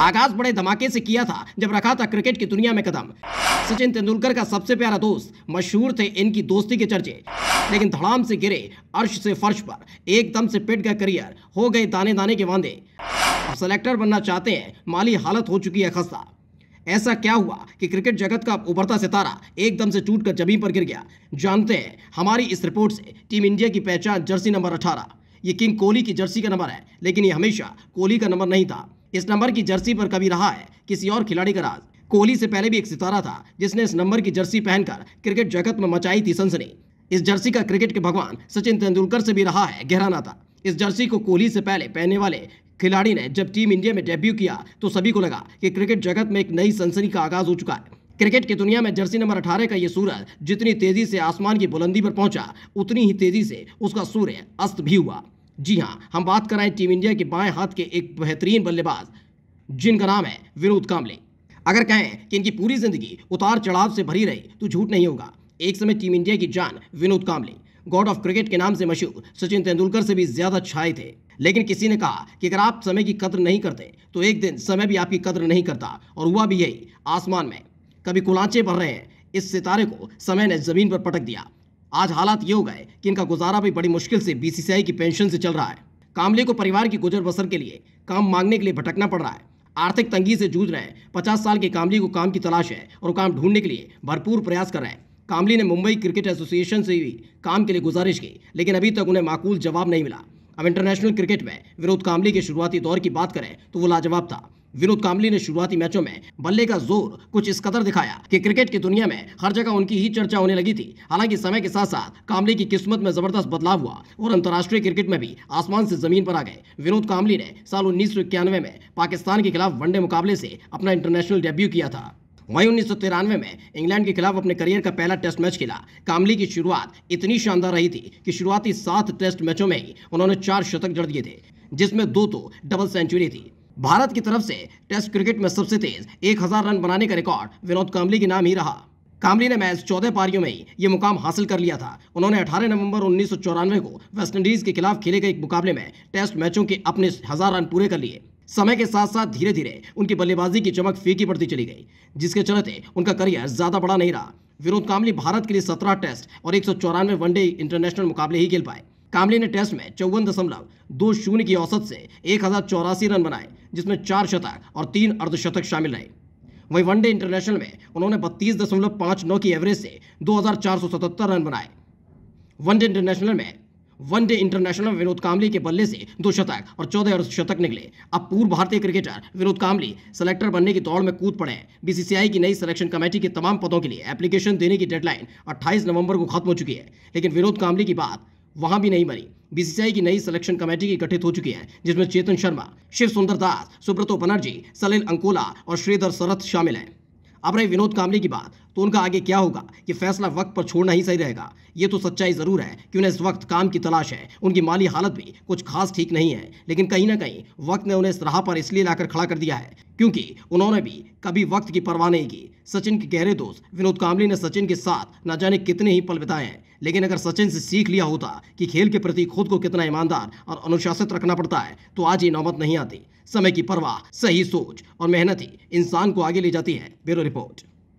आगाज बड़े धमाके से किया था जब रखा था क्रिकेट की दुनिया में कदम सचिन तेंदुलकर का सबसे प्यारा दोस्त मशहूर थे इनकी दोस्ती के चर्चे लेकिन धड़ाम से गिरे अर्श से फर्श पर एकदम से पिट गया करियर हो गए दाने दाने के वादे अब सेलेक्टर बनना चाहते हैं माली हालत हो चुकी है खस्ता ऐसा क्या हुआ कि क्रिकेट जगत का उभरता सितारा एकदम से टूट कर जमीन पर गिर गया जानते हैं हमारी इस रिपोर्ट से टीम इंडिया की पहचान जर्सी नंबर अठारह ये किंग कोहली की जर्सी का नंबर है लेकिन ये हमेशा कोहली का नंबर नहीं था इस नंबर की जर्सी पर कभी रहा है किसी और खिलाड़ी का राज कोहली से पहले भी एक सितारा था जिसने इस नंबर की जर्सी पहनकर क्रिकेट जगत में मचाई थी सनसनी इस जर्सी का क्रिकेट के भगवान सचिन तेंदुलकर से भी रहा है गहरा नाता इस जर्सी को कोहली से पहले पहनने वाले खिलाड़ी ने जब टीम इंडिया में डेब्यू किया तो सभी को लगा कि क्रिकेट जगत में एक नई सनसनी का आगाज हो चुका है क्रिकेट की दुनिया में जर्सी नंबर अठारह का ये सूरज जितनी तेजी से आसमान की बुलंदी पर पहुंचा उतनी ही तेजी से उसका सूर्य अस्त भी हुआ जी हाँ हम बात कर रहे हैं टीम इंडिया के बाएं हाथ के एक बेहतरीन बल्लेबाज जिनका नाम है विनोद कामले अगर कहें कि इनकी पूरी जिंदगी उतार चढ़ाव से भरी रही तो झूठ नहीं होगा एक समय टीम इंडिया की जान Vinod Kamble God of cricket के नाम से मशहूर सचिन तेंदुलकर से भी ज्यादा छाए थे लेकिन किसी ने कहा कि अगर आप समय की कदर नहीं करते तो एक दिन समय भी आपकी कद्र नहीं करता और हुआ भी यही आसमान में कभी कुलाचे भर रहे हैं इस सितारे को समय ने जमीन पर पटक दिया आज हालात ये हो गए कि इनका गुजारा भी बड़ी मुश्किल से बीसीसीआई की पेंशन से चल रहा है कामले को परिवार की गुजर बसर के लिए काम मांगने के लिए भटकना पड़ रहा है आर्थिक तंगी से जूझ रहे पचास साल के कामली को काम की तलाश है और काम ढूंढने के लिए भरपूर प्रयास कर रहे हैं कामली ने मुंबई क्रिकेट एसोसिएशन से भी काम के लिए गुजारिश की लेकिन अभी तक उन्हें माकूल जवाब नहीं मिला अब इंटरनेशनल क्रिकेट में विरोध कामली के शुरुआती दौर की बात करें तो वो लाजवाब था विनोद कामली ने शुरुआती मैचों में बल्ले का जोर कुछ इस कदर दिखाया कि क्रिकेट की दुनिया में हर जगह उनकी ही चर्चा होने लगी थी हालांकि समय के साथ साथ कामली की किस्मत में जबरदस्त बदलाव हुआ और अंतर्राष्ट्रीय क्रिकेट में भी आसमान से जमीन पर आ गए विनोद कामली ने साल उन्नीस में पाकिस्तान के खिलाफ वनडे मुकाबले से अपना इंटरनेशनल डेब्यू किया था वहीं उन्नीस में इंग्लैंड के खिलाफ अपने करियर का पहला टेस्ट मैच खेला कामली की शुरुआत इतनी शानदार रही थी कि शुरुआती सात टेस्ट मैचों में ही उन्होंने चार शतक जड़ दिए थे जिसमें दो तो डबल सेंचुरी थी भारत की तरफ से टेस्ट क्रिकेट में सबसे तेज एक रन बनाने का रिकॉर्ड विनोद कामली के नाम ही रहा कामली ने मैच चौदह पारियों में ही ये मुकाम हासिल कर लिया था उन्होंने 18 नवंबर उन्नीस को वेस्टइंडीज के खिलाफ खेले गए एक मुकाबले में टेस्ट मैचों के अपने हजार रन पूरे कर लिए समय के साथ साथ धीरे धीरे उनकी बल्लेबाजी की चमक फीकी पड़ती चली गई जिसके चलते उनका करियर ज्यादा बड़ा नहीं रहा विनोद कामली भारत के लिए सत्रह टेस्ट और एक वनडे इंटरनेशनल मुकाबले ही खेल पाए कामली ने टेस्ट में चौवन दशमलव दो शून्य की औसत से एक रन बनाए जिसमें चार शतक और तीन अर्धशतक शामिल रहे वहीं वनडे इंटरनेशनल में उन्होंने बत्तीस दशमलव पाँच नौ की एवरेज से 2,477 रन बनाए वनडे इंटरनेशनल में वनडे इंटरनेशनल में विनोद कामली के बल्ले से दो शतक और चौदह शतक निकले अब पूर्व भारतीय क्रिकेटर विनोद कामली सेलेक्टर बनने की दौड़ में कूद पड़े हैं बीसीसीआई की नई सिलेक्शन कमेटी के तमाम पदों के लिए एप्लीकेशन देने की डेडलाइन 28 नवंबर को खत्म हो चुकी है लेकिन विनोद कामली की बात वहां भी नहीं बनी बीसीसीआई की नई सिलेक्शन कमेटी की गठित हो चुकी है जिसमें चेतन शर्मा शिव सुंदर दास सुब्रतो बनर्जी सलिल अंकोला और श्रीधर सरथ शामिल हैं अब रही विनोद कामली की बात तो उनका आगे क्या होगा ये फैसला वक्त पर छोड़ना ही सही रहेगा ये तो सच्चाई ज़रूर है कि उन्हें इस वक्त काम की तलाश है उनकी माली हालत भी कुछ खास ठीक नहीं है लेकिन कहीं ना कहीं वक्त ने उन्हें इस राह पर इसलिए लाकर खड़ा कर दिया है क्योंकि उन्होंने भी कभी वक्त की परवाह नहीं की सचिन के गहरे दोस्त विनोद कामली ने सचिन के साथ ना जाने कितने ही पल बिताए हैं लेकिन अगर सचिन से सीख लिया होता कि खेल के प्रति खुद को कितना ईमानदार और अनुशासित रखना पड़ता है तो आज ये नौबत नहीं आती समय की परवाह सही सोच और मेहनत ही इंसान को आगे ले जाती है ब्यूरो रिपोर्ट